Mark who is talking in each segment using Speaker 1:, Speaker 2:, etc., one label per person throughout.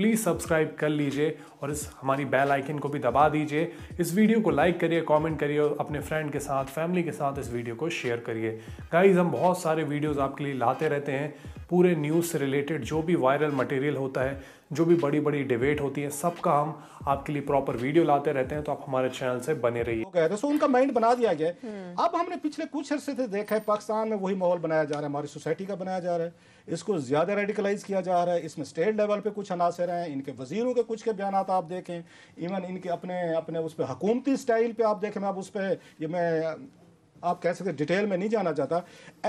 Speaker 1: Please subscribe कर लीजिए और इस हमारी बेल आइकन को भी दबा दीजिए इस वीडियो को लाइक करिए कमेंट करिए और अपने फ्रेंड के साथ फैमिली के साथ इस वीडियो को शेयर करिए गाइज हम बहुत सारे वीडियोस आपके लिए लाते रहते हैं पूरे न्यूज़ से रिलेटेड जो भी वायरल मटेरियल होता है जो भी बड़ी बड़ी डिबेट होती है सबका हम आपके लिए प्रॉपर वीडियो लाते रहते हैं तो आप हमारे चैनल से बने रहिए okay, तो उनका माइंड बना दिया गया अब हमने पिछले कुछ अरसे देखा है पाकिस्तान में वही माहौल बनाया जा रहा है हमारी सोसाइटी का बनाया जा रहा है इसको ज़्यादा रेडिकलाइज किया जा रहा है इसमें स्टेट लेवल पे कुछ अनासर हैं इनके वजीरों के कुछ के बयान आप देखें इवन इनके अपने अपने उस पर हकूमती स्टाइल पे आप देखें मैं अब उस पर ये मैं आप कह सकते डिटेल में नहीं जाना चाहता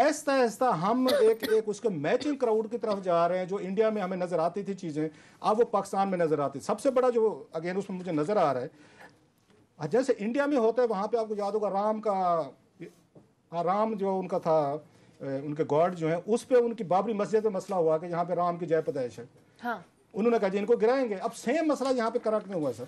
Speaker 1: ऐसा ऐसा हम एक एक उसके मैचिंग क्राउड की तरफ जा रहे हैं जो इंडिया में हमें नज़र आती थी चीज़ें अब वो पाकिस्तान में नज़र आती सबसे बड़ा जो अगेन उसमें मुझे नज़र आ रहा है जैसे इंडिया में होता है वहाँ पर आपको याद होगा राम का राम जो उनका था उनके गॉड जो है उस पर उनकी बाबरी मस्जिद में मसला हुआ कि यहाँ पे राम की जय पदायश है हाँ। उन्होंने कहा जी इनको गिराएंगे अब सेम मसला यहाँ पे कराट में हुआ सर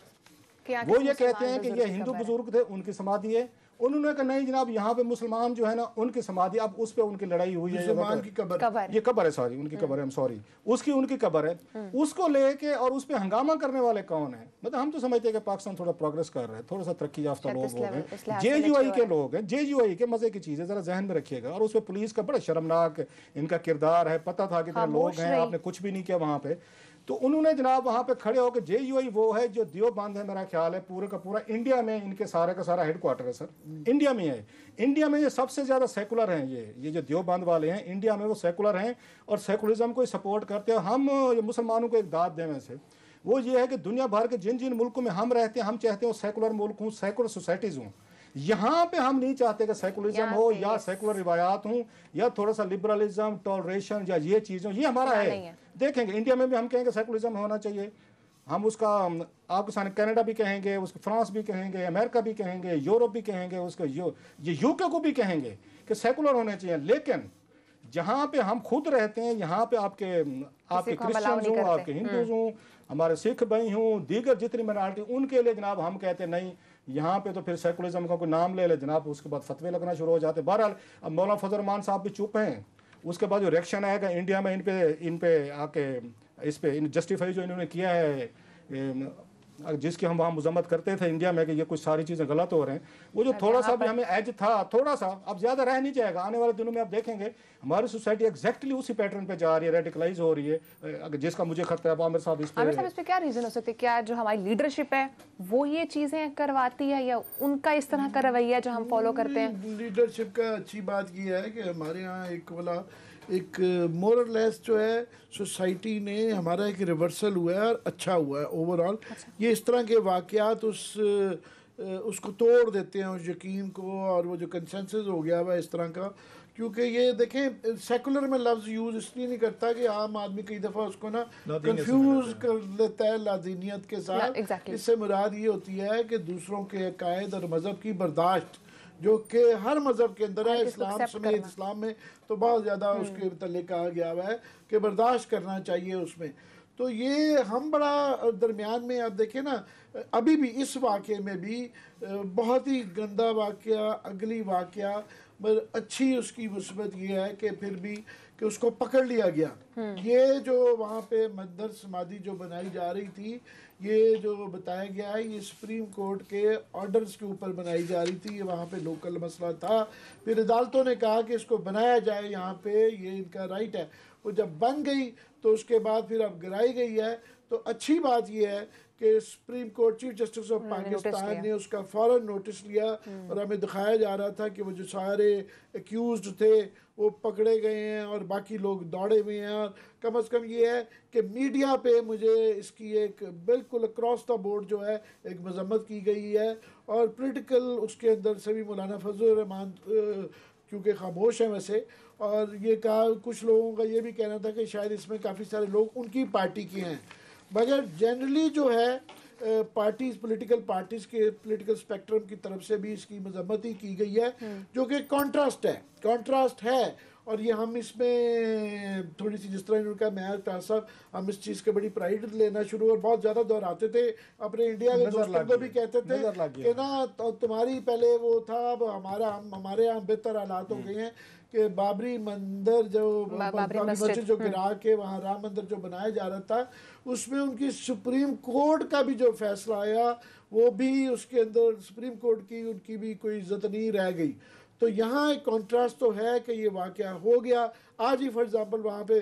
Speaker 2: वो ये कहते हैं कि ये हिंदू
Speaker 1: बुजुर्ग थे उनकी समाधि है उन्होंने कहा नहीं जनाब यहाँ पे मुसलमान जो है ना उनकी समाधि अब उस पर उनकी लड़ाई हुई है की
Speaker 2: कबर ये
Speaker 1: कबर है सॉरी उनकी कबर है सॉरी उसकी उनकी कबर है उसको लेके और उस पर हंगामा करने वाले कौन है मतलब हम तो समझते हैं कि पाकिस्तान थोड़ा प्रोग्रेस कर रहा है थोड़ा सा तरक्की याफ्ता लोग हो गए जे यू आई के लोग हैं जे यू आई के मजे की चीज़ है जरा जहन में रखिएगा और उस पर पुलिस का बड़ा शर्मनाक इनका किरदार है पता था कितने लोग हैं आपने कुछ भी नहीं किया वहाँ पे तो उन्होंने जनाब वहाँ पे खड़े होकर जे यू वो है जो देवबंद है मेरा ख्याल है पूरे का पूरा इंडिया में इनके सारे का सारा हेडक्वार्टर है सर इंडिया में है इंडिया में ये सबसे ज़्यादा सेकुलर हैं ये ये जो दियोबंद वाले हैं इंडिया में वो सेकुलर हैं और सेकुलरिज्म को सपोर्ट करते हैं हम मुसलमानों को एक दाद दें वैसे वो ये है कि दुनिया भर के जिन जिन मुल्कों में हम रहते हैं हम चाहते हैं वो सेकुलर मुल्क हूँ सेकुलर सोसाइटीज़ हूँ यहाँ पे हम नहीं चाहते कि सेकुलरिज्म हो या सेकुलर रिवायात हो या थोड़ा सा लिबरलिज्म टॉलरेशन या ये चीज़ें ये हमारा हाँ, है देखेंगे इंडिया में भी हम कहेंगे सेकुलरिज्म होना चाहिए हम उसका आपके सामने कनाडा भी कहेंगे उसको फ्रांस भी कहेंगे अमेरिका भी कहेंगे यूरोप भी कहेंगे उसके यू ये यूके को भी कहेंगे कि सेकुलर होने चाहिए लेकिन जहाँ पे हम खुद रहते हैं यहाँ पे आपके आपके क्रिश्चन हों आपके हिंदूज हम्म। हों हमारे सिख भाई हों दीगर जितनी माइनॉरिटी उनके लिए जनाब हम कहते नहीं यहाँ पे तो फिर सेकुलरिज्म का कोई नाम ले ले जनाब उसके बाद फतवे लगना शुरू हो जाते बहरहाल अब मौलाना फजलरमान साहब भी चुप हैं उसके बाद जो रिएक्शन आएगा इंडिया में इन पे इन पे आके इस पे इन जस्टिफाई जो इन्होंने किया है जिसकी हम वहाँ मजम्मत करते थे इंडिया में कि ये कुछ सारी चीज़ें गलत हो रहे हैं वो जो अच्छा, थोड़ा सा भी हमें एज था थोड़ा सा अब ज़्यादा रह नहीं जाएगा आने वाले दिनों में आप देखेंगे हमारी सोसाइटी एक्जैक्टली उसी पैटर्न पे जा रही है रेडिकलाइज हो रही है जिसका मुझे खतरा है आमिर साहब इस पर
Speaker 2: क्या रीज़न हो सकती है क्या जो हमारी लीडरशिप है वो ये चीज़ें करवाती है या उनका इस तरह का रवैया जो हम फॉलो करते हैं लीडरशिप का अच्छी बात यह है कि हमारे यहाँ एक वाला एक मोर uh, लेस जो है सोसाइटी ने हमारा एक रिवर्सल हुआ है और अच्छा हुआ है ओवरऑल अच्छा। ये इस तरह के वाकयात उस uh, uh, उसको तोड़ देते हैं उस यकीन को और वो जो कंसेंसस हो गया हुआ इस तरह का क्योंकि ये देखें सेकुलर में लफ्ज़ यूज़ इसलिए नहीं करता कि आम आदमी कई दफ़ा उसको ना कंफ्यूज कर लेता है लादीनीत के साथ exactly. इससे मुराद ये होती है कि दूसरों के अकायद और मज़हब की बर्दाश्त जो कि हर मज़हब के अंदर है इस्लाम समेत इस्लाम में तो बहुत ज़्यादा हम्म। उसके मतलब कहा गया हुआ है कि बर्दाश्त करना चाहिए उसमें तो ये हम बड़ा दरमियान में आप देखें ना अभी भी इस वाक़े में भी बहुत ही गंदा वाक़ अगली वाक़ मगर अच्छी उसकी मुस्बत ये है कि फिर भी कि उसको पकड़ लिया गया हम्म। ये जो वहाँ पे मदर समाधि जो बनाई जा रही थी ये जो बताया गया है ये सुप्रीम कोर्ट के ऑर्डर्स के ऊपर बनाई जा रही थी ये वहाँ पे लोकल मसला था फिर अदालतों ने कहा कि इसको बनाया जाए यहाँ पे ये इनका राइट है वो जब बन गई तो उसके बाद फिर अब गिराई गई है तो अच्छी बात यह है कि supreme court chief justice of Pakistan ने उसका फ़ौरन नोटिस लिया हम्म। और हमें दिखाया जा रहा था कि वो जो सारे एक्यूज थे वो पकड़े गए हैं और बाकी लोग दौड़े हुए हैं और कम अज़ कम ये है कि मीडिया पे मुझे इसकी एक बिल्कुल अक्रॉस द बोर्ड जो है एक मजम्मत की गई है और पोलिटिकल उसके अंदर से भी मौलाना फजलरहमान क्योंकि खामोश हैं वैसे और ये कहा कुछ लोगों का ये भी कहना था कि शायद इसमें काफ़ी सारे लोग उनकी पार्टी के हैं मगर जनरली जो है पार्टीज पॉलिटिकल पार्टीज के पॉलिटिकल स्पेक्ट्रम की तरफ से भी इसकी मजम्मत ही की गई है हम्म। जो कि कॉन्ट्रास्ट है कॉन्ट्रास्ट है और ये हम इसमें थोड़ी सी जिस तरह इन्होंने कहा मैं तार साहब हम इस चीज़ के बड़ी प्राइड लेना शुरू और बहुत ज़्यादा दोहराते थे अपने इंडिया के दोस्तों को भी कहते थे कि ना तो तुम्हारी पहले वो था अब हमारा हम हमारे यहाँ बेहतर हालात हो हम्म। गए हैं कि बाबरी मंदिर जो बाबरी मस्जिद जो हम्म। गिरा के वहाँ राम मंदिर जो बनाया जा रहा था उसमें उनकी सुप्रीम कोर्ट का भी जो फैसला आया वो भी उसके अंदर सुप्रीम कोर्ट की उनकी भी कोई इज्जत नहीं रह गई तो यहाँ एक कॉन्ट्रास्ट तो है कि ये वाक़ हो गया आज ही फॉर एग्ज़ाम्पल वहाँ पे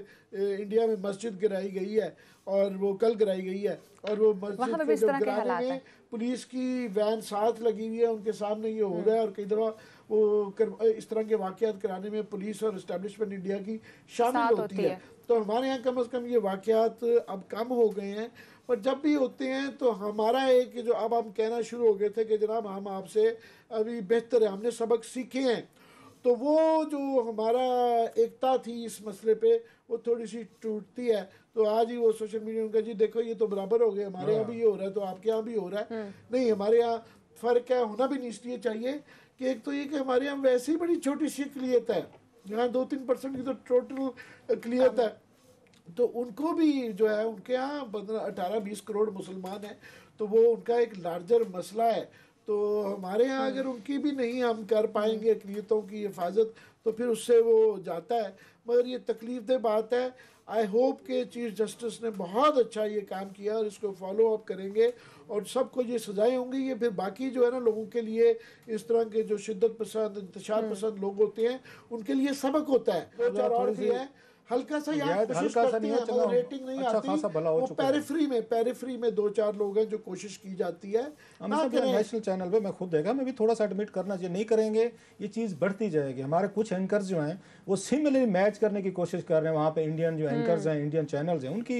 Speaker 2: इंडिया में मस्जिद गिराई गई है और वो कल गिराई गई है और वो मस्जिद के जो गिराने में पुलिस की वैन साथ लगी हुई है उनके सामने ये हो हम्म। रहा है और कई दफ़ा वो कर, इस तरह के वाक़ात कराने में पुलिस और इस्टेब्लिशमेंट इंडिया की शामिल होती, होती है।, है तो हमारे यहाँ कम अज़ कम ये वाक़ अब कम हो गए हैं पर जब भी होते हैं तो हमारा एक जो अब हम कहना शुरू हो गए थे कि जनाब हम आपसे अभी बेहतर है हमने सबक सीखे हैं तो वो जो हमारा एकता थी इस मसले पे वो थोड़ी सी टूटती है तो आज ही वो सोशल मीडिया उनका जी देखो ये तो बराबर हो गए हमारे यहाँ भी ये हो रहा है तो आपके यहाँ भी हो रहा है हाँ। नहीं हमारे यहाँ फ़र्क है होना भी नहीं इसलिए चाहिए कि एक तो ये कि हमारे यहाँ वैसे ही बड़ी छोटी सी अकलीत है यहाँ दो तीन परसेंट की तो टोटल अकलीत है तो उनको भी जो है उनके यहाँ पंद्रह अठारह बीस करोड़ मुसलमान हैं तो वो उनका एक लार्जर मसला है तो हमारे यहाँ अगर हम्म। उनकी भी नहीं हम कर पाएंगे हम्म। अकलीतों की हिफाजत तो फिर उससे वो जाता है मगर ये तकलीफ दह बात है आई होप के चीफ जस्टिस ने बहुत अच्छा ये काम किया और इसको फॉलो अप करेंगे और सबको ये सजाएं होंगी ये फिर बाकी जो है ना लोगों के लिए इस तरह के जो शिद्दत पसंद इंतजार हम्म। पसंद लोग होते हैं उनके लिए सबक होता है दो चार तो और भी है हल्का सा यहाँ कोशिश हल्का करती नहीं है और रेटिंग नहीं अच्छा आती खासा भला हो वो पेरिफरी में पेरिफरी में दो चार लोग हैं जो कोशिश की जाती है ना नेशनल चैनल पे मैं खुद देगा मैं भी थोड़ा
Speaker 1: सा एडमिट करना चाहिए नहीं करेंगे ये चीज़ बढ़ती जाएगी हमारे कुछ एंकर्स जो हैं वो सिमिलरली मैच करने की कोशिश कर रहे हैं वहाँ पे इंडियन जो एंकर्स हम्म। हैं इंडियन चैनल्स हैं उनकी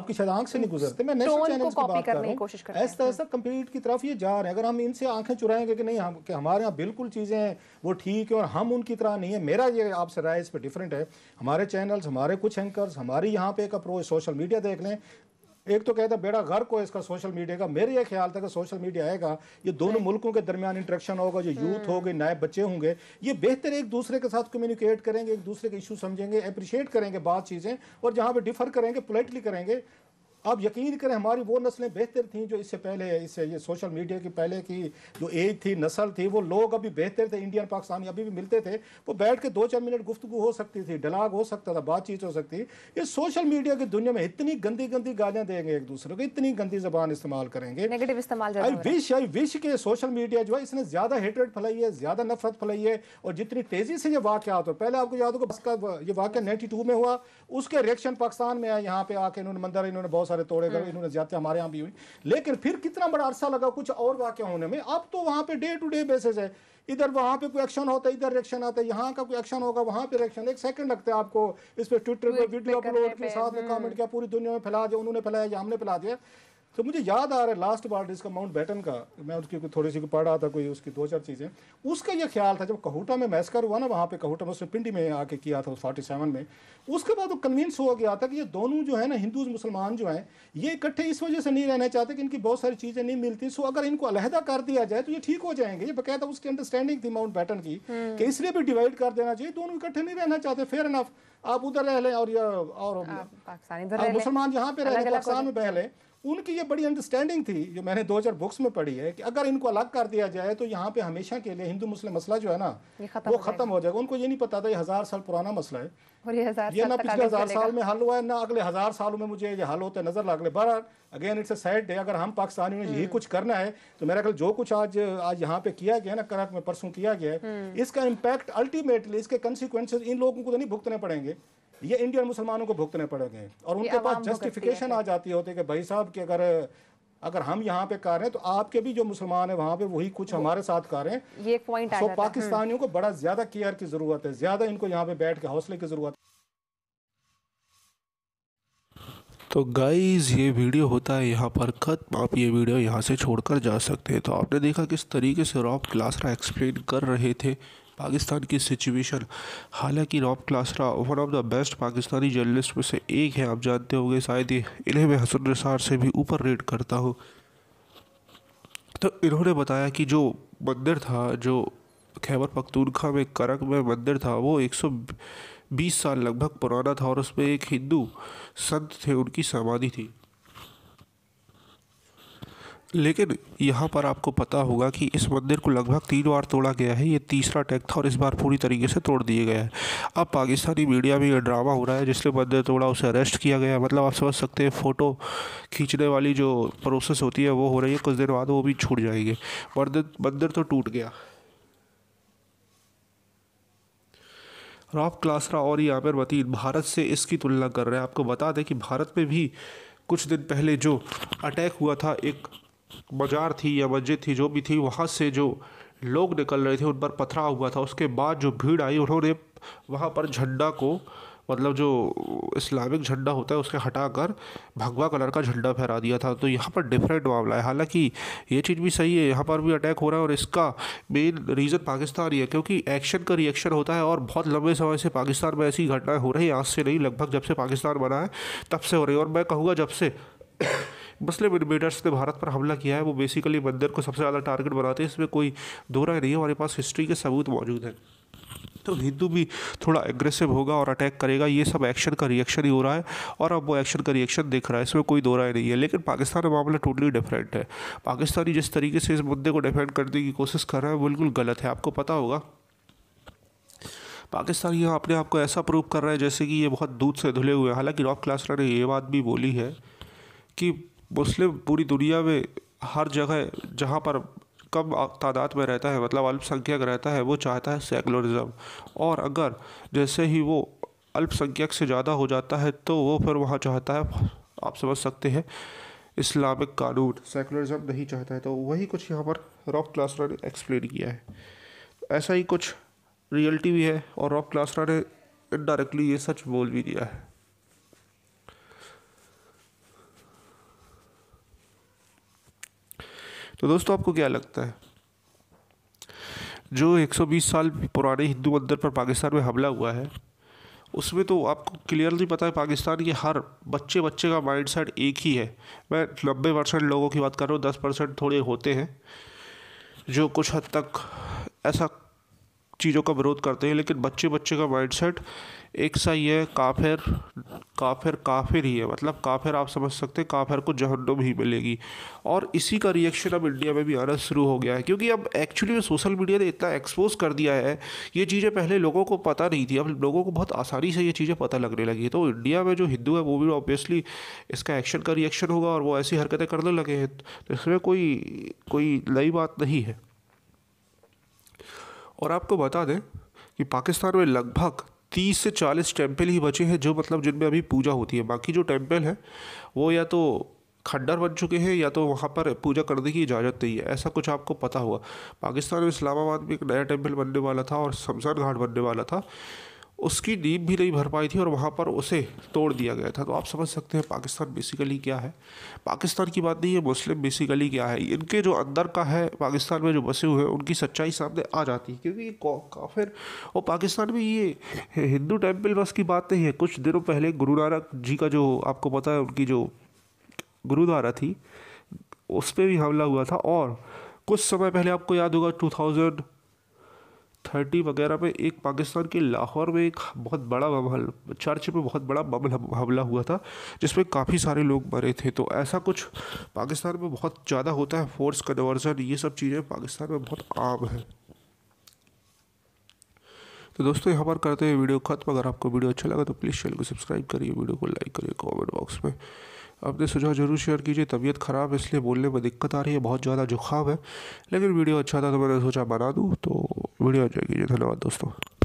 Speaker 1: आपकी शायद आंख से नहीं गुजरते मैं नेशनल चैनल की बात कर रहा हूँ ऐसा ऐसा कंप्लीट की तरफ ये जा रहे हैं अगर हम इनसे आंखें चुराएंगे कि नहीं हम हमारे यहाँ बिल्कुल चीज़ें हैं वो ठीक है और हम उनकी तरह नहीं है मेरा ये आपसे राय इस पर डिफरेंट है हमारे चैनल्स हमारे कुछ एंकर्स हमारी यहाँ पे एक अप्रोच सोशल मीडिया देख लें एक तो कहता बेड़ा घर को इसका सोशल मीडिया का मेरे ये ख्याल था कि सोशल मीडिया आएगा ये दोनों मुल्कों के दरमियान इंटरेक्शन होगा जो यूथ hmm. होगी नए बच्चे होंगे ये बेहतर एक दूसरे के साथ कम्युनिकेट करेंगे एक दूसरे के इशू समझेंगे अप्रिशिएट करेंगे बात चीज़ें और जहाँ पर डिफर करेंगे पोलाइटली करेंगे आप यकीन करें हमारी वो नस्लें बेहतर थी जो इससे पहले इससे ये सोशल मीडिया की पहले की जो एज थी नस्ल थी वो लोग अभी बेहतर थे इंडियन पाकिस्तानी अभी भी मिलते थे वो बैठ के दो चार मिनट गुफ्तु हो सकती थी डलाग हो सकता था बातचीत हो सकती ये सोशल मीडिया की दुनिया में इतनी गंदी गंदी गालियाँ देंगे एक दूसरे को इतनी गंदी जबान इस्तेमाल करेंगे आई विश आई विश के सोशल मीडिया जो है इसने ज़्यादा हेटरेट फैलाई है ज़्यादा नफरत फैलाई है और जितनी तेज़ी से ये वाक़ात हो पहले आपको याद होगा ये वाक्य नाइन्टी में हुआ उसके रिएक्शन पाकिस्तान में आया यहाँ पे आके इन्होंने मंदिर इन्होंने बहुत सारे सारे तोड़े गए हम्म। इन्होंने ज्यादा हमारे यहाँ भी हुई लेकिन फिर कितना बड़ा अरसा लगा कुछ और वाक्य होने में अब तो वहाँ पे डे टू डे बेसिस है इधर वहाँ पे कोई एक्शन होता है इधर रिएक्शन आता है यहाँ का कोई एक्शन होगा वहाँ पे रिएक्शन एक सेकंड लगता है आपको इस पर ट्विटर पर वीडियो अपलोड के साथ में कमेंट हम्म। किया पूरी दुनिया में फैला दिया उन्होंने फैलाया हमने फैला दिया तो मुझे याद आ रहा है लास्ट बार इसका माउंट बैटन का मैं उसकी थोड़ी सी पढ़ रहा था कोई उसकी दो चार चीज़ें उसका यह ख्याल था जब कहूटा में मैस्कर हुआ ना वहाँ पे कहूटा में उसने पिंडी में आके किया था फोर्टी सेवन में उसके बाद वो कन्विंस हो गया था कि ये दोनों जो है ना हिंदू मुसलमान जो हैं ये इकट्ठे इस वजह से नहीं रहना चाहते कि इनकी बहुत सारी चीज़ें नहीं मिलती सो अगर इनको अलहदा कर दिया जाए तो ये ठीक हो जाएंगे ये बकायदा उसकी अंडरस्टैंडिंग थी माउंट बैटन की हम्म। कि इसलिए भी डिवाइड कर देना चाहिए दोनों इकट्ठे नहीं रहना चाहते फेयर इनफ आप उधर रह लें और और मुसलमान यहाँ पे रह लें पाकिस्तान में बह लें उनकी ये बड़ी अंडरस्टैंडिंग थी जो मैंने 2000 बुक्स में पढ़ी है कि अगर इनको अलग कर दिया जाए तो यहाँ पे हमेशा के लिए हिंदू मुस्लिम मसला जो है ना वो खत्म हो जाएगा उनको ये नहीं पता था ये हजार साल पुराना मसला है
Speaker 3: और ये हजार ये ना पिछले हजार साल में हल
Speaker 1: हुआ है ना अगले हजार सालों में मुझे ये हल होते नजर अगले बार अगेन इट्स सैड डे अगर हम पाकिस्तानियों ने यही हम्म। कुछ करना है तो मेरा ख्याल जो कुछ आज आज यहाँ पे किया गया ना करक में परसों किया गया है हम्म। इसका इम्पैक्ट अल्टीमेटली इसके कंसिक्वेंस इन लोगों को तो नहीं भुगतने पड़ेंगे ये इंडियन मुसलमानों को भुगतने पड़ेंगे और उनके पास जस्टिफिकेशन आ जाती होती है कि भाई साहब कि अगर अगर हम यहाँ पे कर रहे हैं तो आपके भी जो मुसलमान है वहाँ पे वही कुछ हमारे साथ कर रहे
Speaker 3: हैं ये पॉइंट तो हम्म। पाकिस्तानियों
Speaker 1: को बड़ा ज्यादा केयर की जरूरत है ज्यादा इनको यहाँ पे बैठ के हौसले की जरूरत है
Speaker 3: तो गाइस ये वीडियो होता है यहाँ पर ख़त्म आप ये वीडियो यहाँ से छोड़कर जा सकते हैं तो आपने देखा किस तरीके से रॉब क्लासरा एक्सप्लेन कर रहे थे पाकिस्तान की सिचुएशन हालांकि Rauf Klasra one of the best Pakistani journalist में से एक है आप जानते होंगे शायद इन्हें मैं हसन रसार से भी ऊपर रेट करता हूँ तो इन्होंने बताया कि जो मंदिर था जो खैबर पख्तूनखा में करक में मंदिर था वो 120 साल लगभग पुराना था और उसमें एक हिंदू संत थे उनकी समाधि थी लेकिन यहाँ पर आपको पता होगा कि इस मंदिर को लगभग तीन बार तोड़ा गया है ये तीसरा अटैक था और इस बार पूरी तरीके से तोड़ दिया गया है अब पाकिस्तानी मीडिया में ये ड्रामा हो रहा है जिसने मंदिर तोड़ा उसे अरेस्ट किया गया मतलब आप समझ सकते हैं फ़ोटो खींचने वाली जो प्रोसेस होती है वो हो रही है कुछ दिन बाद वो भी छूट जाएंगे मंदिर मंदिर तो टूट गया रॉब क्लासरा और यामिर मतीन भारत से इसकी तुलना कर रहे हैं आपको बता दें कि भारत में भी कुछ दिन पहले जो अटैक हुआ था एक बाजार थी या मस्जिद थी जो भी थी वहाँ से जो लोग निकल रहे थे उन पर पथराव हुआ था उसके बाद जो भीड़ आई उन्होंने वहाँ पर झंडा को मतलब जो इस्लामिक झंडा होता है उसके हटाकर भगवा कलर का झंडा फहरा दिया था तो यहाँ पर डिफरेंट मामला है हालांकि ये चीज़ भी सही है यहाँ पर भी अटैक हो रहा है और इसका मेन रीज़न पाकिस्तान ही है क्योंकि एक्शन का रिएक्शन होता है और बहुत लंबे समय से पाकिस्तान में ऐसी घटनाएं हो रही हैं आज से नहीं लगभग जब से पाकिस्तान बना है तब से हो रही है और मैं कहूँगा जब से मुस्लिम ब्रिगेडर्स ने भारत पर हमला किया है वो बेसिकली बंदर को सबसे ज़्यादा टारगेट बनाते हैं इसमें कोई दो राय नहीं है हमारे पास हिस्ट्री के सबूत मौजूद हैं तो हिंदू भी थोड़ा एग्रेसिव होगा और अटैक करेगा ये सब एक्शन का रिएक्शन ही हो रहा है और अब वो एक्शन का रिएक्शन देख रहा है इसमें कोई दो राय नहीं है लेकिन पाकिस्तान का मामला टोटली डिफरेंट है पाकिस्तानी जिस तरीके से इस मुद्दे को डिफेंड करने की कोशिश कर रहा है बिल्कुल गलत है आपको पता होगा पाकिस्तान यहाँ अपने आप को ऐसा प्रूव कर रहा है जैसे कि ये बहुत दूध से धुले हुए हैं हालांकि रॉक क्लासरा ने ये बात भी बोली है कि मुस्लिम पूरी दुनिया में हर जगह जहाँ पर कम तादाद में रहता है मतलब अल्पसंख्यक रहता है वो चाहता है सेकुलरिज़म और अगर जैसे ही वो अल्पसंख्यक से ज़्यादा हो जाता है तो वो फिर वहाँ चाहता है आप समझ सकते हैं इस्लामिक कानून सेकुलरिज़म नहीं चाहता है तो वही कुछ यहाँ पर रॉक क्लासरा ने एक्सप्लेन किया है ऐसा ही कुछ रियलिटी भी है और रॉक क्लासरा ने इनडायरेक्टली ये सच बोल भी दिया है तो दोस्तों आपको क्या लगता है जो 120 साल पुराने हिंदू मंदिर पर पाकिस्तान में हमला हुआ है उसमें तो आपको क्लियरली पता है पाकिस्तान के हर बच्चे बच्चे का माइंड सेट एक ही है मैं नब्बे परसेंट लोगों की बात कर रहा हूँ दस परसेंट थोड़े होते हैं जो कुछ हद तक ऐसा चीज़ों का विरोध करते हैं लेकिन बच्चे बच्चे का माइंड सेट एक सा ही है काफिर काफिर काफिर ही है मतलब काफिर आप समझ सकते हैं काफिर को जहन्नुम ही मिलेगी और इसी का रिएक्शन अब इंडिया में भी आना शुरू हो गया है क्योंकि अब एक्चुअली में सोशल मीडिया ने इतना एक्सपोज कर दिया है ये चीज़ें पहले लोगों को पता नहीं थी अब लोगों को बहुत आसानी से ये चीज़ें पता लगने लगी तो इंडिया में जो हिंदू है वो भी ऑब्वियसली इसका एक्शन का रिएक्शन होगा और वो ऐसी हरकतें करने लगे हैं तो इसमें कोई कोई नई बात नहीं है और आपको बता दें कि पाकिस्तान में लगभग तीस से चालीस टेम्पल ही बचे हैं जो मतलब जिनमें अभी पूजा होती है बाकी जो टेम्पल हैं वो या तो खंडर बन चुके हैं या तो वहाँ पर पूजा करने की इजाज़त नहीं है ऐसा कुछ आपको पता होगा पाकिस्तान में इस्लामाबाद में एक नया टेम्पल बनने वाला था और शमशान घाट बनने वाला था उसकी डीप भी नहीं भर पाई थी और वहाँ पर उसे तोड़ दिया गया था तो आप समझ सकते हैं पाकिस्तान बेसिकली क्या है पाकिस्तान की बात नहीं है मुस्लिम बेसिकली क्या है इनके जो अंदर का है पाकिस्तान में जो बसे हुए हैं उनकी सच्चाई सामने आ जाती है क्योंकि ये काफिर और पाकिस्तान में ये हिंदू टेम्पल बस की बात नहीं है कुछ दिनों पहले गुरु नानक जी का जो आपको पता है उनकी जो गुरुद्वारा थी उस पर भी हमला हुआ था और कुछ समय पहले आपको याद होगा टू थाउजेंड थर्टी वगैरह पे एक पाकिस्तान के लाहौर में एक बहुत बड़ा बमहल चर्च पे बहुत बड़ा बम हमला हुआ था जिसमें काफ़ी सारे लोग मरे थे तो ऐसा कुछ पाकिस्तान में बहुत ज़्यादा होता है फोर्स कन्वर्जन ये सब चीज़ें पाकिस्तान में बहुत आम है तो दोस्तों यहाँ पर करते हैं वीडियो ख़त्म अगर आपको वीडियो अच्छा लगा तो प्लीज़ चैनल को सब्सक्राइब करिए वीडियो को लाइक करिए कमेंट बॉक्स में अपने सुझाव जरूर शेयर कीजिए तबीयत ख़राब इसलिए बोलने में दिक्कत आ रही है बहुत ज़्यादा जुकाम है लेकिन वीडियो अच्छा था तो मैंने सोचा बना दूँ तो वीडियो जाएगी जी धन्यवाद दोस्तों